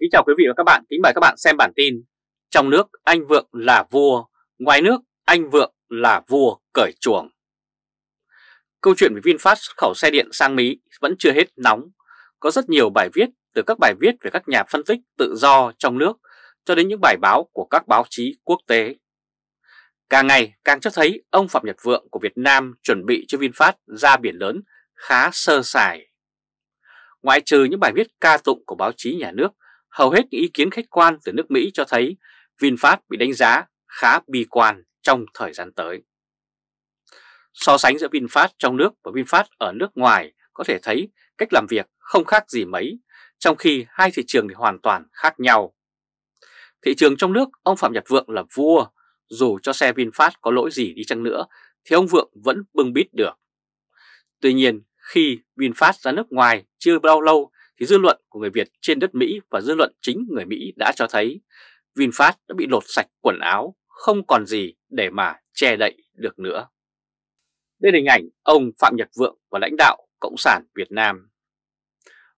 Kính chào quý vị và các bạn, kính mời các bạn xem bản tin Trong nước anh Vượng là vua, ngoài nước anh Vượng là vua cởi chuồng Câu chuyện về VinFast xuất khẩu xe điện sang Mỹ vẫn chưa hết nóng Có rất nhiều bài viết từ các bài viết về các nhà phân tích tự do trong nước cho đến những bài báo của các báo chí quốc tế Càng ngày càng cho thấy ông Phạm Nhật Vượng của Việt Nam chuẩn bị cho VinFast ra biển lớn khá sơ sài ngoại trừ những bài viết ca tụng của báo chí nhà nước hầu hết những ý kiến khách quan từ nước Mỹ cho thấy VinFast bị đánh giá khá bi quan trong thời gian tới. So sánh giữa VinFast trong nước và VinFast ở nước ngoài có thể thấy cách làm việc không khác gì mấy, trong khi hai thị trường thì hoàn toàn khác nhau. Thị trường trong nước, ông Phạm Nhật Vượng là vua, dù cho xe VinFast có lỗi gì đi chăng nữa thì ông Vượng vẫn bưng bít được. Tuy nhiên, khi VinFast ra nước ngoài chưa bao lâu thì dư luận của người Việt trên đất Mỹ và dư luận chính người Mỹ đã cho thấy VinFast đã bị lột sạch quần áo, không còn gì để mà che đậy được nữa. Đây là hình ảnh ông Phạm Nhật Vượng và lãnh đạo Cộng sản Việt Nam.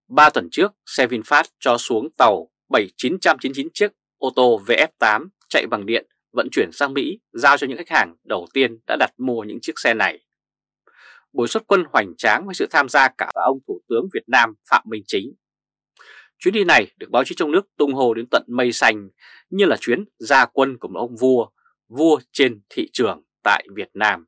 Ba tuần trước, xe VinFast cho xuống tàu 7999 chiếc ô tô VF8 chạy bằng điện vận chuyển sang Mỹ giao cho những khách hàng đầu tiên đã đặt mua những chiếc xe này buổi xuất quân hoành tráng với sự tham gia cả ông Thủ tướng Việt Nam Phạm Minh Chính. Chuyến đi này được báo chí trong nước tung hồ đến tận mây xanh như là chuyến ra quân của một ông vua, vua trên thị trường tại Việt Nam.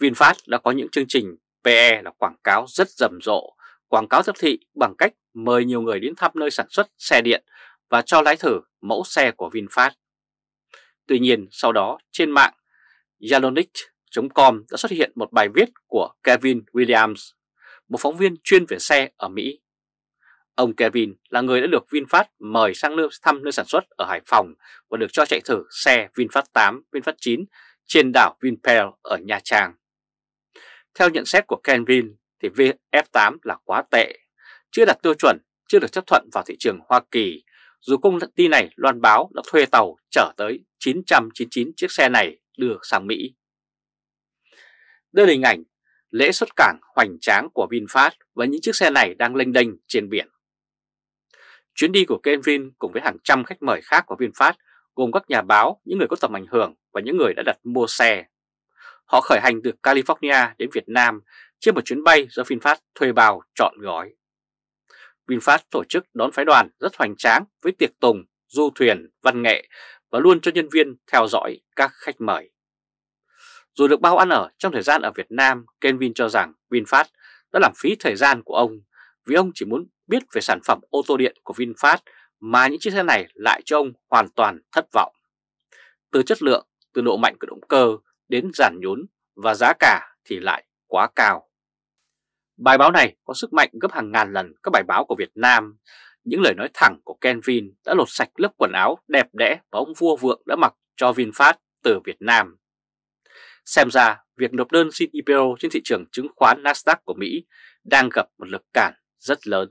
VinFast đã có những chương trình PE là quảng cáo rất rầm rộ, quảng cáo tiếp thị bằng cách mời nhiều người đến thăm nơi sản xuất xe điện và cho lái thử mẫu xe của VinFast. Tuy nhiên sau đó trên mạng Yalonic com đã xuất hiện một bài viết của Kevin Williams, một phóng viên chuyên về xe ở Mỹ. Ông Kevin là người đã được VinFast mời sang nơi thăm nơi sản xuất ở Hải Phòng và được cho chạy thử xe VinFast 8, VinFast 9 trên đảo Vinpearl ở Nha Trang. Theo nhận xét của Kevin thì VF8 là quá tệ, chưa đạt tiêu chuẩn, chưa được chấp thuận vào thị trường Hoa Kỳ, dù công ty này loan báo đã thuê tàu chở tới 999 chiếc xe này đưa sang Mỹ. Đây là hình ảnh lễ xuất cảng hoành tráng của VinFast và những chiếc xe này đang lênh đênh trên biển. Chuyến đi của Kevin cùng với hàng trăm khách mời khác của VinFast gồm các nhà báo, những người có tầm ảnh hưởng và những người đã đặt mua xe. Họ khởi hành từ California đến Việt Nam trên một chuyến bay do VinFast thuê bao chọn gói. VinFast tổ chức đón phái đoàn rất hoành tráng với tiệc tùng, du thuyền, văn nghệ và luôn cho nhân viên theo dõi các khách mời rồi được bao ăn ở trong thời gian ở Việt Nam, Ken cho rằng VinFast đã làm phí thời gian của ông vì ông chỉ muốn biết về sản phẩm ô tô điện của VinFast mà những chiếc xe này lại cho ông hoàn toàn thất vọng. Từ chất lượng, từ độ mạnh của động cơ đến giản nhốn và giá cả thì lại quá cao. Bài báo này có sức mạnh gấp hàng ngàn lần các bài báo của Việt Nam. Những lời nói thẳng của Ken đã lột sạch lớp quần áo đẹp đẽ mà ông vua vượng đã mặc cho VinFast từ Việt Nam Xem ra, việc nộp đơn xin IPO e trên thị trường chứng khoán Nasdaq của Mỹ đang gặp một lực cản rất lớn.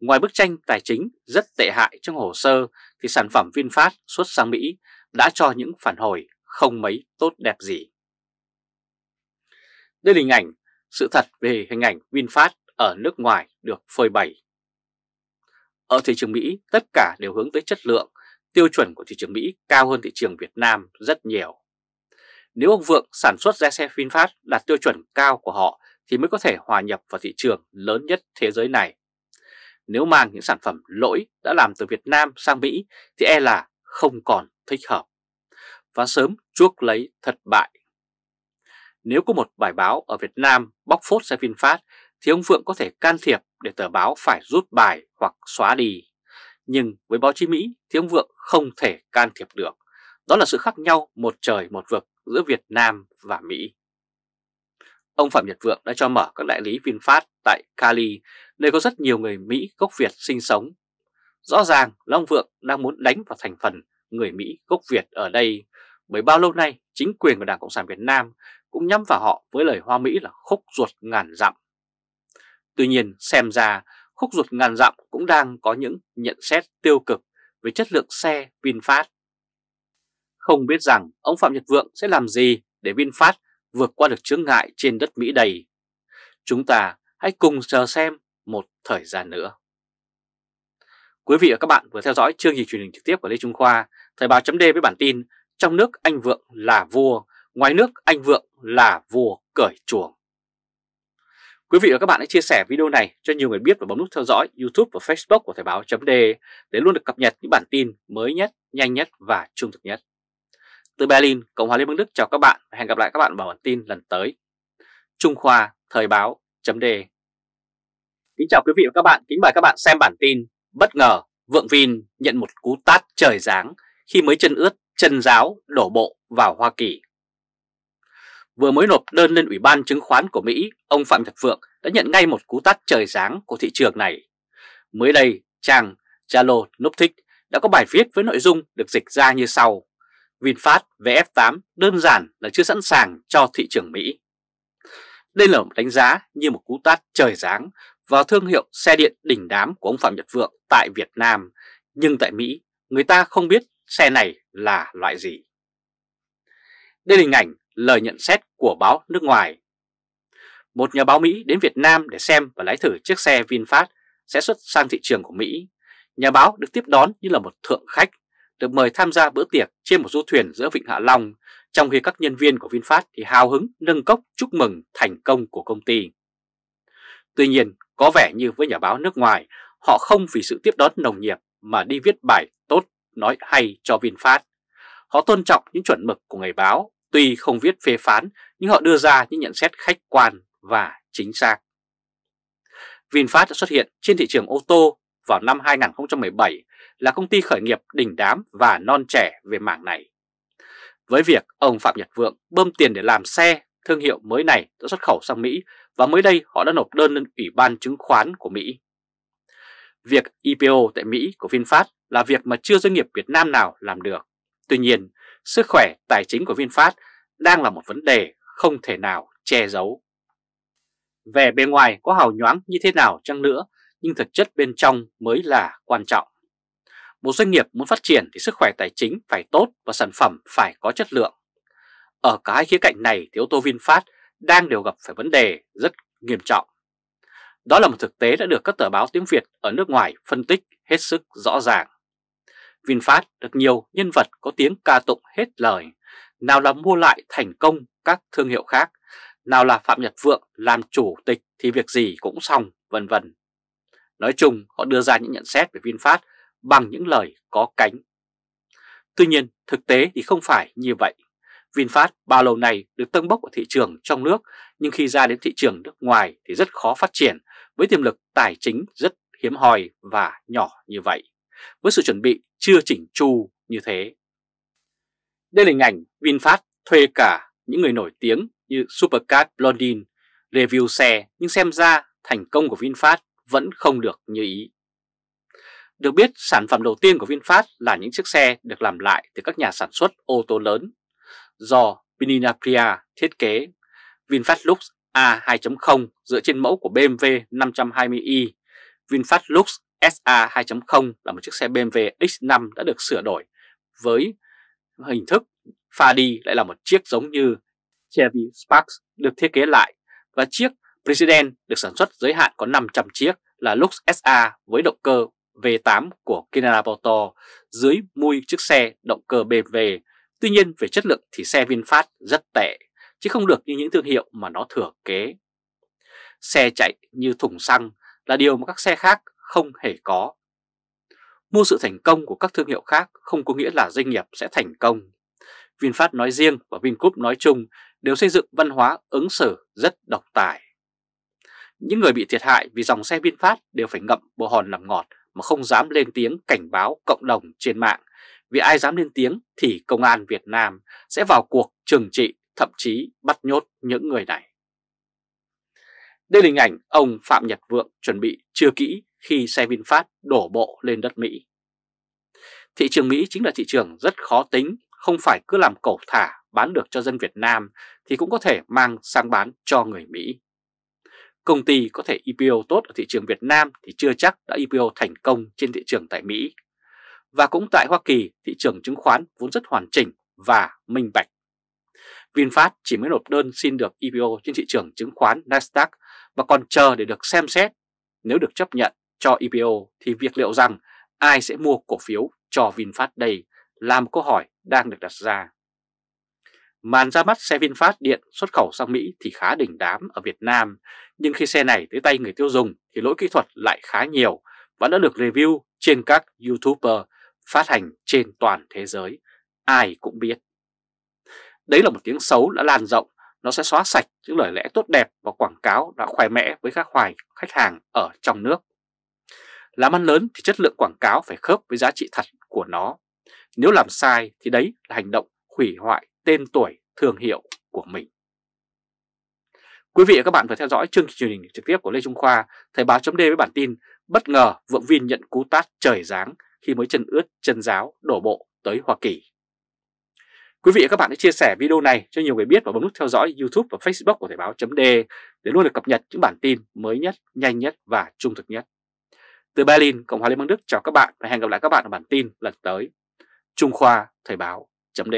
Ngoài bức tranh tài chính rất tệ hại trong hồ sơ thì sản phẩm VinFast xuất sang Mỹ đã cho những phản hồi không mấy tốt đẹp gì. Đây là hình ảnh, sự thật về hình ảnh VinFast ở nước ngoài được phơi bày. Ở thị trường Mỹ, tất cả đều hướng tới chất lượng, tiêu chuẩn của thị trường Mỹ cao hơn thị trường Việt Nam rất nhiều. Nếu ông Vượng sản xuất ra xe VinFast đạt tiêu chuẩn cao của họ thì mới có thể hòa nhập vào thị trường lớn nhất thế giới này. Nếu mang những sản phẩm lỗi đã làm từ Việt Nam sang Mỹ thì e là không còn thích hợp và sớm chuốc lấy thất bại. Nếu có một bài báo ở Việt Nam bóc phốt xe VinFast thì ông Vượng có thể can thiệp để tờ báo phải rút bài hoặc xóa đi. Nhưng với báo chí Mỹ thì ông Vượng không thể can thiệp được. Đó là sự khác nhau một trời một vực giữa Việt Nam và Mỹ. Ông Phạm Nhật Vượng đã cho mở các đại lý VinFast tại Cali, nơi có rất nhiều người Mỹ gốc Việt sinh sống. Rõ ràng là ông Vượng đang muốn đánh vào thành phần người Mỹ gốc Việt ở đây, bởi bao lâu nay chính quyền của Đảng Cộng sản Việt Nam cũng nhắm vào họ với lời hoa Mỹ là khúc ruột ngàn dặm. Tuy nhiên xem ra khúc ruột ngàn dặm cũng đang có những nhận xét tiêu cực về chất lượng xe VinFast không biết rằng ông Phạm Nhật Vượng sẽ làm gì để VinFast vượt qua được chướng ngại trên đất Mỹ đầy. Chúng ta hãy cùng chờ xem một thời gian nữa. Quý vị và các bạn vừa theo dõi chương trình truyền hình trực tiếp của Lê Trung Khoa, Thời báo chấm với bản tin Trong nước anh Vượng là vua, ngoài nước anh Vượng là vua cởi chuồng. Quý vị và các bạn hãy chia sẻ video này cho nhiều người biết và bấm nút theo dõi YouTube và Facebook của Thời báo chấm để luôn được cập nhật những bản tin mới nhất, nhanh nhất và trung thực nhất. Từ Berlin, Cộng hòa Liên bang Đức chào các bạn và hẹn gặp lại các bạn vào bản tin lần tới. Trung Khoa, Thời báo, chấm đề. Kính chào quý vị và các bạn, kính mời các bạn xem bản tin Bất ngờ, Vượng Vin nhận một cú tát trời giáng khi mới chân ướt, chân giáo đổ bộ vào Hoa Kỳ. Vừa mới nộp đơn lên Ủy ban chứng khoán của Mỹ, ông Phạm Nhật Vượng đã nhận ngay một cú tát trời giáng của thị trường này. Mới đây, trang Jalo Nuptic đã có bài viết với nội dung được dịch ra như sau. VinFast vf F8 đơn giản là chưa sẵn sàng cho thị trường Mỹ. Đây là một đánh giá như một cú tát trời giáng vào thương hiệu xe điện đỉnh đám của ông Phạm Nhật Vượng tại Việt Nam, nhưng tại Mỹ người ta không biết xe này là loại gì. Đây là hình ảnh lời nhận xét của báo nước ngoài. Một nhà báo Mỹ đến Việt Nam để xem và lái thử chiếc xe VinFast sẽ xuất sang thị trường của Mỹ. Nhà báo được tiếp đón như là một thượng khách được mời tham gia bữa tiệc trên một du thuyền giữa Vịnh Hạ Long, trong khi các nhân viên của VinFast thì hào hứng nâng cốc chúc mừng thành công của công ty. Tuy nhiên, có vẻ như với nhà báo nước ngoài, họ không vì sự tiếp đón nồng nhiệt mà đi viết bài tốt, nói hay cho VinFast. Họ tôn trọng những chuẩn mực của người báo, tuy không viết phê phán nhưng họ đưa ra những nhận xét khách quan và chính xác. VinFast đã xuất hiện trên thị trường ô tô vào năm 2017 là công ty khởi nghiệp đỉnh đám và non trẻ về mảng này. Với việc ông Phạm Nhật Vượng bơm tiền để làm xe, thương hiệu mới này đã xuất khẩu sang Mỹ và mới đây họ đã nộp đơn lên Ủy ban chứng khoán của Mỹ. Việc IPO e tại Mỹ của VinFast là việc mà chưa doanh nghiệp Việt Nam nào làm được. Tuy nhiên, sức khỏe tài chính của VinFast đang là một vấn đề không thể nào che giấu. Về bề ngoài có hào nhoáng như thế nào chăng nữa nhưng thực chất bên trong mới là quan trọng. Một doanh nghiệp muốn phát triển thì sức khỏe tài chính phải tốt và sản phẩm phải có chất lượng. Ở cả hai khía cạnh này thì ô tô VinFast đang đều gặp phải vấn đề rất nghiêm trọng. Đó là một thực tế đã được các tờ báo tiếng Việt ở nước ngoài phân tích hết sức rõ ràng. VinFast được nhiều nhân vật có tiếng ca tụng hết lời, nào là mua lại thành công các thương hiệu khác, nào là Phạm Nhật Vượng làm chủ tịch thì việc gì cũng xong, vân vân. Nói chung, họ đưa ra những nhận xét về VinFast bằng những lời có cánh. Tuy nhiên, thực tế thì không phải như vậy. VinFast bao lâu này được tân bốc ở thị trường trong nước, nhưng khi ra đến thị trường nước ngoài thì rất khó phát triển với tiềm lực tài chính rất hiếm hoi và nhỏ như vậy, với sự chuẩn bị chưa chỉnh chu như thế. Đây là hình ảnh VinFast thuê cả những người nổi tiếng như Supercar Blondin review xe nhưng xem ra thành công của VinFast vẫn không được như ý. Được biết, sản phẩm đầu tiên của VinFast là những chiếc xe được làm lại từ các nhà sản xuất ô tô lớn do Pininapria thiết kế VinFast Lux A2.0 dựa trên mẫu của BMW 520i, VinFast Lux SA 2.0 là một chiếc xe BMW X5 đã được sửa đổi với hình thức pha đi lại là một chiếc giống như Chevy Spark được thiết kế lại và chiếc President được sản xuất giới hạn có 500 chiếc là Lux SA với động cơ V8 của Canada dưới mui chiếc xe động cơ BMW. Tuy nhiên về chất lượng thì xe VinFast rất tệ, chứ không được như những thương hiệu mà nó thừa kế. Xe chạy như thùng xăng là điều mà các xe khác không hề có. Mua sự thành công của các thương hiệu khác không có nghĩa là doanh nghiệp sẽ thành công. VinFast nói riêng và VinGroup nói chung đều xây dựng văn hóa ứng xử rất độc tài. Những người bị thiệt hại vì dòng xe VinFast đều phải ngậm bồ hòn làm ngọt mà không dám lên tiếng cảnh báo cộng đồng trên mạng. Vì ai dám lên tiếng thì công an Việt Nam sẽ vào cuộc trừng trị, thậm chí bắt nhốt những người này. Đây là hình ảnh ông Phạm Nhật Vượng chuẩn bị chưa kỹ khi xe VinFast đổ bộ lên đất Mỹ. Thị trường Mỹ chính là thị trường rất khó tính, không phải cứ làm cổ thả bán được cho dân Việt Nam thì cũng có thể mang sang bán cho người Mỹ. Công ty có thể IPO e tốt ở thị trường Việt Nam thì chưa chắc đã IPO e thành công trên thị trường tại Mỹ. Và cũng tại Hoa Kỳ, thị trường chứng khoán vốn rất hoàn chỉnh và minh bạch. VinFast chỉ mới nộp đơn xin được IPO e trên thị trường chứng khoán Nasdaq và còn chờ để được xem xét. Nếu được chấp nhận cho IPO thì việc liệu rằng ai sẽ mua cổ phiếu cho VinFast đây là một câu hỏi đang được đặt ra. Màn ra mắt xe VinFast điện xuất khẩu sang Mỹ thì khá đỉnh đám ở Việt Nam, nhưng khi xe này tới tay người tiêu dùng thì lỗi kỹ thuật lại khá nhiều và đã được review trên các YouTuber phát hành trên toàn thế giới, ai cũng biết. Đấy là một tiếng xấu đã lan rộng, nó sẽ xóa sạch những lời lẽ tốt đẹp và quảng cáo đã khoe mẽ với các hoài khách hàng ở trong nước. Làm ăn lớn thì chất lượng quảng cáo phải khớp với giá trị thật của nó. Nếu làm sai thì đấy là hành động hủy hoại tên tuổi, thương hiệu của mình. Quý vị và các bạn vừa theo dõi chương trình truyền hình trực tiếp của Lê Trung Khoa, Thời báo chấm với bản tin Bất ngờ Vượng Vin nhận cú tát trời giáng khi mới chân ướt chân giáo đổ bộ tới Hoa Kỳ. Quý vị và các bạn hãy chia sẻ video này cho nhiều người biết và bấm nút theo dõi YouTube và Facebook của Thời báo chấm để luôn được cập nhật những bản tin mới nhất, nhanh nhất và trung thực nhất. Từ Berlin, Cộng hòa Liên bang Đức chào các bạn và hẹn gặp lại các bạn ở bản tin lần tới. Trung Khoa Thời báo chấm